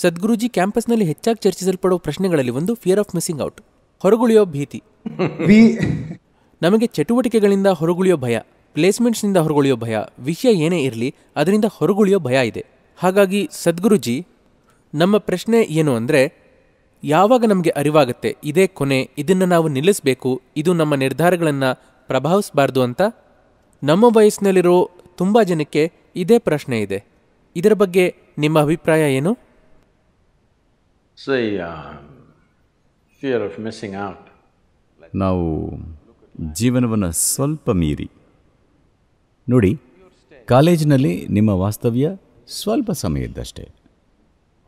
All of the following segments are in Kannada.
ಸದ್ಗುರುಜಿ ಕ್ಯಾಂಪಸ್ನಲ್ಲಿ ಹೆಚ್ಚಾಗಿ ಚರ್ಚಿಸಲ್ಪಡುವ ಪ್ರಶ್ನೆಗಳಲ್ಲಿ ಒಂದು ಫಿಯರ್ ಆಫ್ ಮಿಸ್ಸಿಂಗ್ ಔಟ್ ಹೊರಗುಳಿಯೋ ಭೀತಿ ನಮಗೆ ಚಟುವಟಿಕೆಗಳಿಂದ ಹೊರಗುಳಿಯೋ ಭಯ ಪ್ಲೇಸ್ಮೆಂಟ್ಸ್ನಿಂದ ಹೊರಗುಳಿಯೋ ಭಯ ವಿಷಯ ಏನೇ ಇರಲಿ ಅದರಿಂದ ಹೊರಗುಳಿಯೋ ಭಯ ಇದೆ ಹಾಗಾಗಿ ಸದ್ಗುರುಜಿ ನಮ್ಮ ಪ್ರಶ್ನೆ ಏನು ಅಂದರೆ ಯಾವಾಗ ನಮಗೆ ಅರಿವಾಗುತ್ತೆ ಇದೇ ಕೊನೆ ಇದನ್ನು ನಾವು ನಿಲ್ಲಿಸಬೇಕು ಇದು ನಮ್ಮ ನಿರ್ಧಾರಗಳನ್ನು ಪ್ರಭಾವಿಸಬಾರ್ದು ಅಂತ ನಮ್ಮ ವಯಸ್ಸಿನಲ್ಲಿರೋ ತುಂಬ ಜನಕ್ಕೆ ಇದೇ ಪ್ರಶ್ನೆ ಇದೆ ಇದರ ಬಗ್ಗೆ ನಿಮ್ಮ ಅಭಿಪ್ರಾಯ ಏನು See, uh, fear of missing out. ನಾವು ಜೀವನವನ್ನು ಸ್ವಲ್ಪ ಮೀರಿ ನೋಡಿ ಕಾಲೇಜಿನಲ್ಲಿ ನಿಮ್ಮ ವಾಸ್ತವ್ಯ ಸ್ವಲ್ಪ ಸಮಯ ಇದ್ದಷ್ಟೇ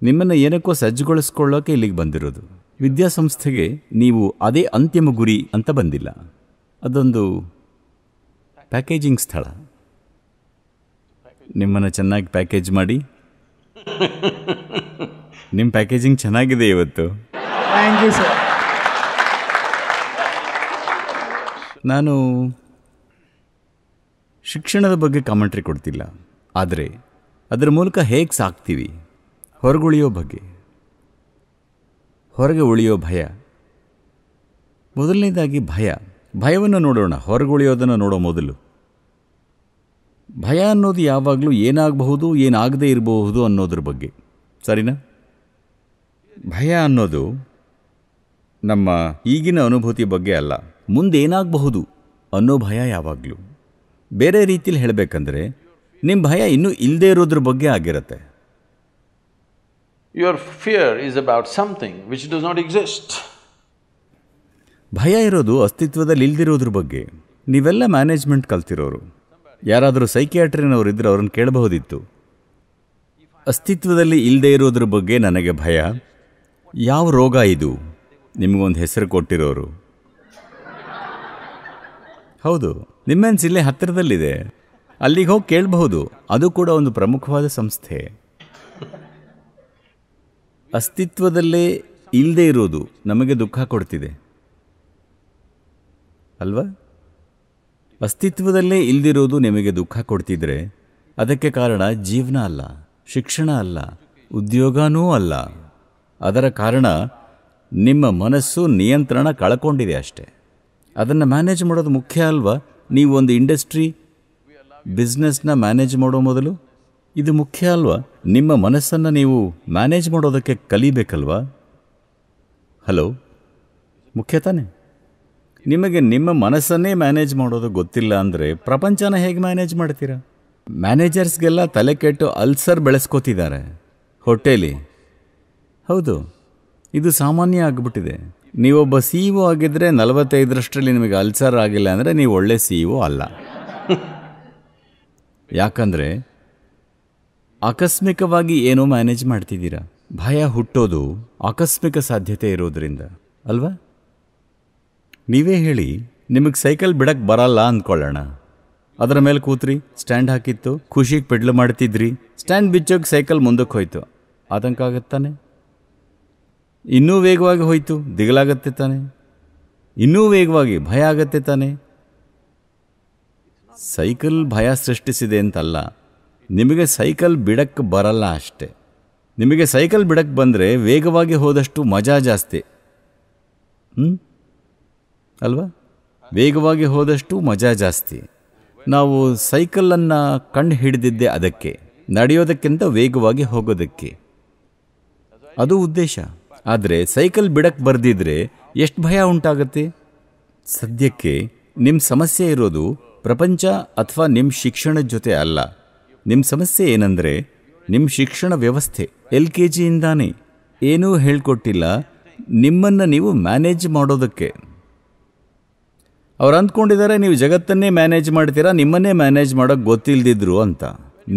ನಿಮ್ಮನ್ನು ಏನಕ್ಕೋ ಸಜ್ಜುಗೊಳಿಸ್ಕೊಳ್ಳೋಕೆ ಇಲ್ಲಿಗೆ ಬಂದಿರೋದು ವಿದ್ಯಾಸಂಸ್ಥೆಗೆ ನೀವು ಅದೇ ಅಂತಿಮ ಗುರಿ ಅಂತ ಬಂದಿಲ್ಲ ಅದೊಂದು ಪ್ಯಾಕೇಜಿಂಗ್ ಸ್ಥಳ ನಿಮ್ಮನ್ನು ಚೆನ್ನಾಗಿ ಪ್ಯಾಕೇಜ್ ಮಾಡಿ ನಿಮ್ಮ ಪ್ಯಾಕೇಜಿಂಗ್ ಚೆನ್ನಾಗಿದೆ ಇವತ್ತು ಥ್ಯಾಂಕ್ ಯು ಸರ್ ನಾನು ಶಿಕ್ಷಣದ ಬಗ್ಗೆ ಕಾಮೆಂಟ್ರಿ ಕೊಡ್ತಿಲ್ಲ ಆದರೆ ಅದರ ಮೂಲಕ ಹೇಗೆ ಸಾಕ್ತೀವಿ ಹೊರಗುಳಿಯೋ ಬಗ್ಗೆ ಹೊರಗೆ ಉಳಿಯೋ ಭಯ ಮೊದಲನೇದಾಗಿ ಭಯ ಭಯವನ್ನು ನೋಡೋಣ ಹೊರಗುಳಿಯೋದನ್ನು ನೋಡೋ ಮೊದಲು ಭಯ ಅನ್ನೋದು ಯಾವಾಗಲೂ ಏನಾಗಬಹುದು ಏನಾಗದೇ ಇರಬಹುದು ಅನ್ನೋದ್ರ ಬಗ್ಗೆ ಸರಿನಾ ಭಯ ಅನ್ನೋದು ನಮ್ಮ ಈಗಿನ ಅನುಭೂತಿ ಬಗ್ಗೆ ಅಲ್ಲ ಮುಂದೇನಾಗಬಹುದು ಅನ್ನೋ ಭಯ ಯಾವಾಗಲೂ ಬೇರೆ ರೀತಿಯಲ್ಲಿ ಹೇಳಬೇಕಂದ್ರೆ ನಿಮ್ಮ ಭಯ ಇನ್ನೂ ಇಲ್ಲದೆ ಇರೋದ್ರ ಬಗ್ಗೆ ಆಗಿರುತ್ತೆ your fear is about something which does not exist ಭಯ ಇರೋದು ಅಸ್ತಿತ್ವದಲ್ಲಿ ಇಲ್ದಿರೋದ್ರ ಬಗ್ಗೆ ನೀವೆಲ್ಲ ಮ್ಯಾನೇಜ್ಮೆಂಟ್ ಕಲ್ತಿರೋರು ಯಾರಾದರೂ ಸೈಕಿಯಾಟ್ರಿನವ್ರು ಇದ್ದರೆ ಅವ್ರನ್ನ ಕೇಳಬಹುದಿತ್ತು ಅಸ್ತಿತ್ವದಲ್ಲಿ ಇಲ್ಲದೆ ಇರೋದ್ರ ಬಗ್ಗೆ ನನಗೆ ಭಯ ಯಾವ ರೋಗ ಇದು ನಿಮಗೊಂದು ಹೆಸರು ಕೊಟ್ಟಿರೋರು ಹೌದು ನಿಮ್ಮೆನ್ಸ್ ಜಿಲ್ಲೆ ಹತ್ತಿರದಲ್ಲಿದೆ ಅಲ್ಲಿಗೆ ಹೋಗಿ ಕೇಳಬಹುದು ಅದು ಕೂಡ ಒಂದು ಪ್ರಮುಖವಾದ ಸಂಸ್ಥೆ ಅಸ್ತಿತ್ವದಲ್ಲೇ ಇಲ್ಲದೆ ಇರೋದು ನಮಗೆ ದುಃಖ ಕೊಡ್ತಿದೆ ಅಲ್ವಾ ಅಸ್ತಿತ್ವದಲ್ಲೇ ಇಲ್ದಿರೋದು ನಿಮಗೆ ದುಃಖ ಕೊಡ್ತಿದ್ರೆ ಅದಕ್ಕೆ ಕಾರಣ ಜೀವನ ಅಲ್ಲ ಶಿಕ್ಷಣ ಅಲ್ಲ ಉದ್ಯೋಗನೂ ಅಲ್ಲ ಅದರ ಕಾರಣ ನಿಮ್ಮ ಮನಸ್ಸು ನಿಯಂತ್ರಣ ಕಳ್ಕೊಂಡಿದೆ ಅಷ್ಟೇ ಅದನ್ನು ಮ್ಯಾನೇಜ್ ಮಾಡೋದು ಮುಖ್ಯ ಅಲ್ವಾ ನೀವು ಒಂದು ಇಂಡಸ್ಟ್ರಿ ಬಿಸ್ನೆಸ್ನ ಮ್ಯಾನೇಜ್ ಮಾಡೋ ಮೊದಲು ಇದು ಮುಖ್ಯ ಅಲ್ವಾ ನಿಮ್ಮ ಮನಸ್ಸನ್ನು ನೀವು ಮ್ಯಾನೇಜ್ ಮಾಡೋದಕ್ಕೆ ಕಲಿಬೇಕಲ್ವಾ ಹಲೋ ಮುಖ್ಯ ತಾನೆ ನಿಮಗೆ ನಿಮ್ಮ ಮನಸ್ಸನ್ನೇ ಮ್ಯಾನೇಜ್ ಮಾಡೋದು ಗೊತ್ತಿಲ್ಲ ಅಂದರೆ ಪ್ರಪಂಚನ ಹೇಗೆ ಮ್ಯಾನೇಜ್ ಮಾಡ್ತೀರಾ ಮ್ಯಾನೇಜರ್ಸ್ಗೆಲ್ಲ ತಲೆ ಕೆಟ್ಟು ಅಲ್ಸರ್ ಬೆಳೆಸ್ಕೋತಿದ್ದಾರೆ ಹೊಟ್ಟೇಲಿ ಹೌದು ಇದು ಸಾಮಾನ್ಯ ಆಗಿಬಿಟ್ಟಿದೆ ನೀವೊಬ್ಬ ಸಿ ಇ ಒ ಆಗಿದ್ದರೆ ನಲವತ್ತೈದರಷ್ಟರಲ್ಲಿ ನಿಮಗೆ ಅಲ್ಸರ್ ಆಗಿಲ್ಲ ಅಂದರೆ ನೀವು ಒಳ್ಳೆ ಸಿ ಇ ಅಲ್ಲ ಯಾಕಂದರೆ ಆಕಸ್ಮಿಕವಾಗಿ ಏನೋ ಮ್ಯಾನೇಜ್ ಮಾಡ್ತಿದ್ದೀರಾ ಭಯ ಹುಟ್ಟೋದು ಆಕಸ್ಮಿಕ ಸಾಧ್ಯತೆ ಇರೋದ್ರಿಂದ ಅಲ್ವಾ ನೀವೇ ಹೇಳಿ ನಿಮಗೆ ಸೈಕಲ್ ಬಿಡಕ್ಕೆ ಬರಲ್ಲ ಅಂದ್ಕೊಳ್ಳೋಣ ಅದರ ಮೇಲೆ ಕೂತ್ರಿ ಸ್ಟ್ಯಾಂಡ್ ಹಾಕಿತ್ತು ಖುಷಿಗೆ ಪೆಡ್ಲು ಮಾಡ್ತಿದ್ರಿ ಸ್ಟ್ಯಾಂಡ್ ಬಿಚ್ಚೋಗಿ ಸೈಕಲ್ ಮುಂದಕ್ಕೆ ಹೋಯ್ತು ಆತಂಕ ಆಗುತ್ತಾನೆ ಇನ್ನೂ ವೇಗವಾಗಿ ಹೋಯಿತು ದಿಗಲಾಗತ್ತೆ ತಾನೆ ಇನ್ನೂ ವೇಗವಾಗಿ ಭಯ ಆಗತ್ತೆ ತಾನೆ ಸೈಕಲ್ ಭಯ ಸೃಷ್ಟಿಸಿದೆ ಅಂತಲ್ಲ ನಿಮಗೆ ಸೈಕಲ್ ಬಿಡಕ್ಕೆ ಬರಲ್ಲ ಅಷ್ಟೆ ನಿಮಗೆ ಸೈಕಲ್ ಬಿಡಕ್ಕೆ ಬಂದರೆ ವೇಗವಾಗಿ ಹೋದಷ್ಟು ಮಜಾ ಜಾಸ್ತಿ ಹ್ಞೂ ಅಲ್ವಾ ವೇಗವಾಗಿ ಹೋದಷ್ಟು ಮಜಾ ಜಾಸ್ತಿ ನಾವು ಸೈಕಲನ್ನು ಕಂಡು ಹಿಡಿದಿದ್ದೆ ಅದಕ್ಕೆ ನಡೆಯೋದಕ್ಕಿಂತ ವೇಗವಾಗಿ ಹೋಗೋದಕ್ಕೆ ಅದು ಉದ್ದೇಶ ಆದರೆ ಸೈಕಲ್ ಬಿಡಕ್ಕೆ ಬರೆದಿದ್ರೆ ಎಷ್ಟು ಭಯ ಉಂಟಾಗತ್ತೆ ಸದ್ಯಕ್ಕೆ ನಿಮ್ಮ ಸಮಸ್ಯೆ ಇರೋದು ಪ್ರಪಂಚ ಅಥವಾ ನಿಮ್ಮ ಶಿಕ್ಷಣದ ಜೊತೆ ಅಲ್ಲ ನಿಮ್ಮ ಸಮಸ್ಯೆ ಏನಂದರೆ ನಿಮ್ಮ ಶಿಕ್ಷಣ ವ್ಯವಸ್ಥೆ ಎಲ್ ಕೆ ಜಿಯಿಂದಾನೇ ಏನೂ ಹೇಳ್ಕೊಟ್ಟಿಲ್ಲ ನಿಮ್ಮನ್ನು ನೀವು ಮ್ಯಾನೇಜ್ ಮಾಡೋದಕ್ಕೆ ಅವ್ರು ಅಂದ್ಕೊಂಡಿದ್ದಾರೆ ನೀವು ಜಗತ್ತನ್ನೇ ಮ್ಯಾನೇಜ್ ಮಾಡ್ತೀರಾ ನಿಮ್ಮನ್ನೇ ಮ್ಯಾನೇಜ್ ಮಾಡೋಕ್ಕೆ ಗೊತ್ತಿಲ್ಲದಿದ್ರು ಅಂತ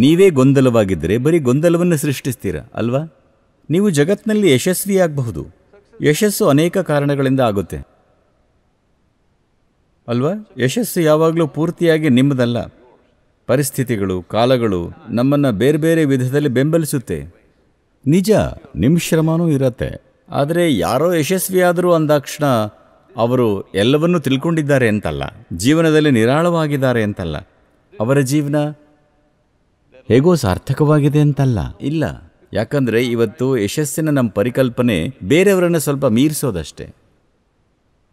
ನೀವೇ ಗೊಂದಲವಾಗಿದ್ದರೆ ಬರೀ ಗೊಂದಲವನ್ನು ಸೃಷ್ಟಿಸ್ತೀರಾ ಅಲ್ವಾ ನೀವು ಜಗತ್ತಿನಲ್ಲಿ ಯಶಸ್ವಿಯಾಗಬಹುದು ಯಶಸ್ಸು ಅನೇಕ ಕಾರಣಗಳಿಂದ ಆಗುತ್ತೆ ಅಲ್ವಾ ಯಶಸ್ಸು ಯಾವಾಗಲೂ ಪೂರ್ತಿಯಾಗಿ ನಿಮ್ಮದಲ್ಲ ಪರಿಸ್ಥಿತಿಗಳು ಕಾಲಗಳು ನಮ್ಮನ್ನು ಬೇರೆ ಬೇರೆ ವಿಧದಲ್ಲಿ ಬೆಂಬಲಿಸುತ್ತೆ ನಿಜ ನಿಮ್ಮ ಶ್ರಮನೂ ಇರತ್ತೆ ಆದರೆ ಯಾರೋ ಯಶಸ್ವಿಯಾದರೂ ಅಂದಾಕ್ಷಣ ಅವರು ಎಲ್ಲವನ್ನೂ ತಿಳ್ಕೊಂಡಿದ್ದಾರೆ ಅಂತಲ್ಲ ಜೀವನದಲ್ಲಿ ನಿರಾಳವಾಗಿದ್ದಾರೆ ಅಂತಲ್ಲ ಅವರ ಜೀವನ ಹೇಗೋ ಸಾರ್ಥಕವಾಗಿದೆ ಅಂತಲ್ಲ ಇಲ್ಲ ಯಾಕಂದರೆ ಇವತ್ತು ಯಶಸ್ಸಿನ ನಮ್ಮ ಪರಿಕಲ್ಪನೆ ಬೇರೆಯವರನ್ನು ಸ್ವಲ್ಪ ಮೀರಿಸೋದಷ್ಟೇ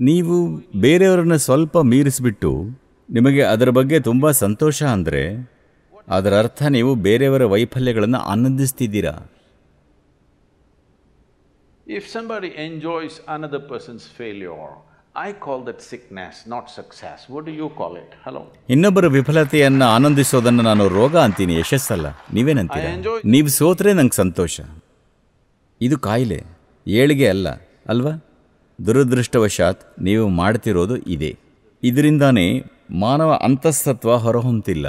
ನೀವು ಬೇರೆಯವರನ್ನು ಸ್ವಲ್ಪ ಮೀರಿಸಿಬಿಟ್ಟು ನಿಮಗೆ ಅದರ ಬಗ್ಗೆ ತುಂಬ ಸಂತೋಷ ಅಂದರೆ ಅದರ ಅರ್ಥ ನೀವು ಬೇರೆಯವರ ವೈಫಲ್ಯಗಳನ್ನು ಆನಂದಿಸ್ತಿದ್ದೀರಾ if somebody enjoys another person's failure I call that sickness not success what you call it hello ಇನ್ನೊಬ್ಬರ ವಿಫಲತೆಯನ್ನು ಆನಂದಿಸೋದನ್ನು ನಾನು ರೋಗ ಅಂತೀನಿ ಯಶಸ್ಸಲ್ಲ ನೀವೇನಂತೀರ ನೀವು ಸೋತ್ರೆ ನಂಗೆ ಸಂತೋಷ ಇದು ಕಾಯಿಲೆ ಏಳಿಗೆ ಅಲ್ಲ ಅಲ್ವಾ ದುರದೃಷ್ಟವಶಾತ್ ನೀವು ಮಾಡ್ತಿರೋದು ಇದೆ ಇದರಿಂದಾನೇ ಮಾನವ ಅಂತಸ್ತತ್ವ ಹೊರಹೊಂತಿಲ್ಲ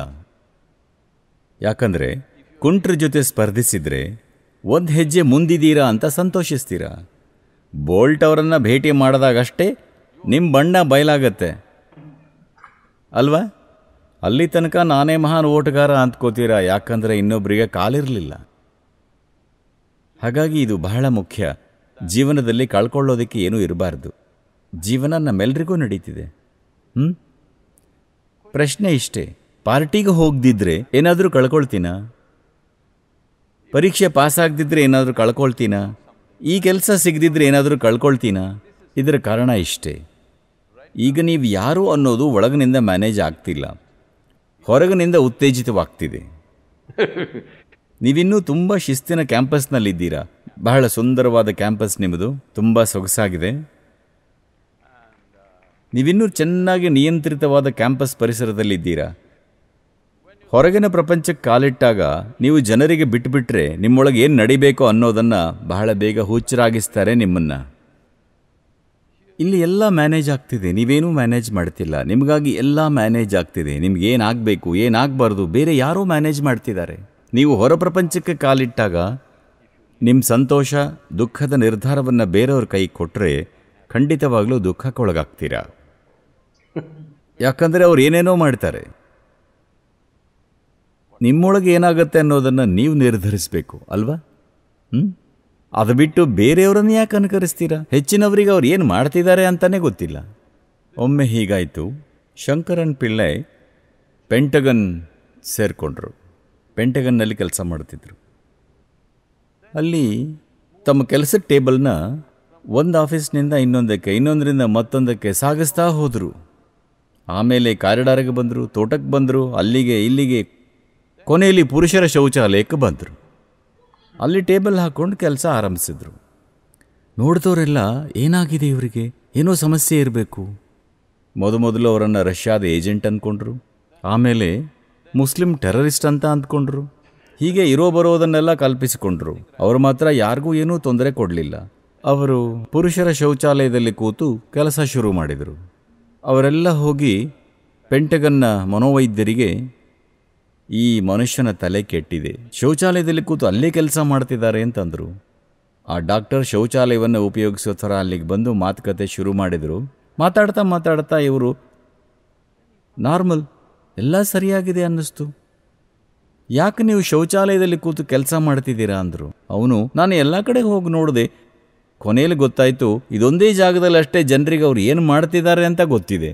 ಯಾಕಂದರೆ ಕುಂಟ್ರ ಜೊತೆ ಸ್ಪರ್ಧಿಸಿದರೆ ಒಂದು ಹೆಜ್ಜೆ ಮುಂದಿದ್ದೀರಾ ಅಂತ ಸಂತೋಷಿಸ್ತೀರಾ ಬೋಲ್ಟ್ ಅವರನ್ನು ಭೇಟಿ ಮಾಡಿದಾಗಷ್ಟೇ ನಿಮ್ಮ ಬಣ್ಣ ಬಯಲಾಗತ್ತೆ ಅಲ್ವಾ ಅಲ್ಲಿ ತನಕ ನಾನೇ ಮಹಾನ್ ಓಟಗಾರ ಅಂತ್ಕೋತೀರಾ ಯಾಕಂದರೆ ಇನ್ನೊಬ್ಬರಿಗೆ ಕಾಲಿರಲಿಲ್ಲ ಹಾಗಾಗಿ ಇದು ಬಹಳ ಮುಖ್ಯ ಜೀವನದಲ್ಲಿ ಕಳ್ಕೊಳ್ಳೋದಕ್ಕೆ ಏನೂ ಇರಬಾರ್ದು ಜೀವನ ನಮ್ಮೆಲ್ರಿಗೂ ನಡೀತಿದೆ ಹ್ಞೂ ಪ್ರಶ್ನೆ ಇಷ್ಟೇ ಪಾರ್ಟಿಗೆ ಹೋಗ್ದಿದ್ರೆ ಏನಾದರೂ ಕಳ್ಕೊಳ್ತೀನ ಪರೀಕ್ಷೆ ಪಾಸ್ ಏನಾದರೂ ಕಳ್ಕೊಳ್ತೀನ ಈ ಕೆಲಸ ಸಿಗದಿದ್ರೆ ಏನಾದರೂ ಕಳ್ಕೊಳ್ತೀನ ಇದರ ಕಾರಣ ಇಷ್ಟೇ ಈಗ ನೀವು ಯಾರು ಅನ್ನೋದು ಒಳಗಿನಿಂದ ಮ್ಯಾನೇಜ್ ಆಗ್ತಿಲ್ಲ ಹೊರಗಿನಿಂದ ಉತ್ತೇಜಿತವಾಗ್ತಿದೆ ನೀವಿನ್ನೂ ತುಂಬ ಶಿಸ್ತಿನ ಕ್ಯಾಂಪಸ್ನಲ್ಲಿದ್ದೀರಾ ಬಹಳ ಸುಂದರವಾದ ಕ್ಯಾಂಪಸ್ ನಿಮ್ಮದು ತುಂಬ ಸೊಗಸಾಗಿದೆ ನೀವಿನ್ನೂ ಚೆನ್ನಾಗಿ ನಿಯಂತ್ರಿತವಾದ ಕ್ಯಾಂಪಸ್ ಪರಿಸರದಲ್ಲಿದ್ದೀರಾ ಹೊರಗಿನ ಪ್ರಪಂಚಕ್ಕೆ ಕಾಲಿಟ್ಟಾಗ ನೀವು ಜನರಿಗೆ ಬಿಟ್ಟುಬಿಟ್ರೆ ನಿಮ್ಮೊಳಗೆ ಏನು ನಡಿಬೇಕು ಅನ್ನೋದನ್ನು ಬಹಳ ಬೇಗ ಹುಚ್ಚರಾಗಿಸ್ತಾರೆ ನಿಮ್ಮನ್ನು ಇಲ್ಲಿ ಎಲ್ಲ ಮ್ಯಾನೇಜ್ ಆಗ್ತಿದೆ ನೀವೇನೂ ಮ್ಯಾನೇಜ್ ಮಾಡ್ತಿಲ್ಲ ನಿಮಗಾಗಿ ಎಲ್ಲ ಮ್ಯಾನೇಜ್ ಆಗ್ತಿದೆ ನಿಮ್ಗೆ ಏನಾಗಬೇಕು ಏನಾಗಬಾರ್ದು ಬೇರೆ ಯಾರೂ ಮ್ಯಾನೇಜ್ ಮಾಡ್ತಿದ್ದಾರೆ ನೀವು ಹೊರ ಪ್ರಪಂಚಕ್ಕೆ ಕಾಲಿಟ್ಟಾಗ ನಿಮ್ಮ ಸಂತೋಷ ದುಃಖದ ನಿರ್ಧಾರವನ್ನು ಬೇರೆಯವ್ರ ಕೈ ಕೊಟ್ಟರೆ ಖಂಡಿತವಾಗಲೂ ದುಃಖಕ್ಕೊಳಗಾಗ್ತೀರಾ ಯಾಕಂದರೆ ಅವ್ರು ಏನೇನೋ ಮಾಡ್ತಾರೆ ನಿಮ್ಮೊಳಗೆ ಏನಾಗುತ್ತೆ ಅನ್ನೋದನ್ನು ನೀವು ನಿರ್ಧರಿಸಬೇಕು ಅಲ್ವಾ ಹ್ಞೂ ಅದು ಬಿಟ್ಟು ಬೇರೆಯವರನ್ನು ಯಾಕೆ ಅನುಕರಿಸ್ತೀರಾ ಹೆಚ್ಚಿನವರಿಗೆ ಅವ್ರು ಏನು ಮಾಡ್ತಿದ್ದಾರೆ ಅಂತಲೇ ಗೊತ್ತಿಲ್ಲ ಒಮ್ಮೆ ಹೀಗಾಯಿತು ಶಂಕರನ್ ಪಿಳ್ಳೆ ಪೆಂಟಗನ್ ಸೇರಿಕೊಂಡ್ರು ಪೆಂಟಗನ್ನಲ್ಲಿ ಕೆಲಸ ಮಾಡ್ತಿದ್ರು ಅಲ್ಲಿ ತಮ್ಮ ಕೆಲಸದ ಟೇಬಲ್ನ ಒಂದು ಆಫೀಸ್ನಿಂದ ಇನ್ನೊಂದಕ್ಕೆ ಇನ್ನೊಂದರಿಂದ ಮತ್ತೊಂದಕ್ಕೆ ಸಾಗಿಸ್ತಾ ಹೋದರು ಆಮೇಲೆ ಕಾರಿಡಾರ್ಗೆ ಬಂದರು ತೋಟಕ್ಕೆ ಬಂದರು ಅಲ್ಲಿಗೆ ಇಲ್ಲಿಗೆ ಕೊನೆಯಲ್ಲಿ ಪುರುಷರ ಶೌಚಾಲಯಕ್ಕೆ ಬಂದರು ಅಲ್ಲಿ ಟೇಬಲ್ ಹಾಕ್ಕೊಂಡು ಕೆಲಸ ಆರಂಭಿಸಿದರು ನೋಡಿದವರೆಲ್ಲ ಏನಾಗಿದೆ ಇವರಿಗೆ ಏನೋ ಸಮಸ್ಯೆ ಇರಬೇಕು ಮೊದಮೊದಲು ಅವರನ್ನು ರಷ್ಯಾದ ಏಜೆಂಟ್ ಅಂದ್ಕೊಂಡ್ರು ಆಮೇಲೆ ಮುಸ್ಲಿಂ ಟೆರರಿಸ್ಟ್ ಅಂತ ಅಂದ್ಕೊಂಡ್ರು ಹೀಗೆ ಇರೋ ಬರೋದನ್ನೆಲ್ಲ ಕಲ್ಪಿಸಿಕೊಂಡ್ರು ಅವರು ಮಾತ್ರ ಯಾರಿಗೂ ಏನೂ ತೊಂದರೆ ಕೊಡಲಿಲ್ಲ ಅವರು ಪುರುಷರ ಶೌಚಾಲಯದಲ್ಲಿ ಕೂತು ಕೆಲಸ ಶುರು ಮಾಡಿದರು ಅವರೆಲ್ಲ ಹೋಗಿ ಪೆಂಟಗನ್ನ ಮನೋವೈದ್ಯರಿಗೆ ಈ ಮನುಷ್ಯನ ತಲೆ ಕೆಟ್ಟಿದೆ ಶೌಚಾಲಯದಲ್ಲಿ ಕೂತು ಅಲ್ಲೇ ಕೆಲಸ ಮಾಡ್ತಿದ್ದಾರೆ ಅಂತಂದರು ಆ ಡಾಕ್ಟರ್ ಶೌಚಾಲಯವನ್ನು ಉಪಯೋಗಿಸೋ ಥರ ಅಲ್ಲಿಗೆ ಬಂದು ಮಾತುಕತೆ ಶುರು ಮಾಡಿದರು ಮಾತಾಡ್ತಾ ಮಾತಾಡ್ತಾ ಇವರು ನಾರ್ಮಲ್ ಎಲ್ಲ ಸರಿಯಾಗಿದೆ ಅನ್ನಿಸ್ತು ಯಾಕೆ ನೀವು ಶೌಚಾಲಯದಲ್ಲಿ ಕೂತು ಕೆಲಸ ಮಾಡ್ತಿದ್ದೀರಾ ಅಂದರು ಅವನು ನಾನು ಎಲ್ಲ ಕಡೆ ಹೋಗಿ ನೋಡಿದೆ ಕೊನೆಯಲ್ಲಿ ಗೊತ್ತಾಯಿತು ಇದೊಂದೇ ಜಾಗದಲ್ಲಿ ಅಷ್ಟೇ ಜನರಿಗೆ ಅವ್ರು ಏನು ಮಾಡ್ತಿದ್ದಾರೆ ಅಂತ ಗೊತ್ತಿದೆ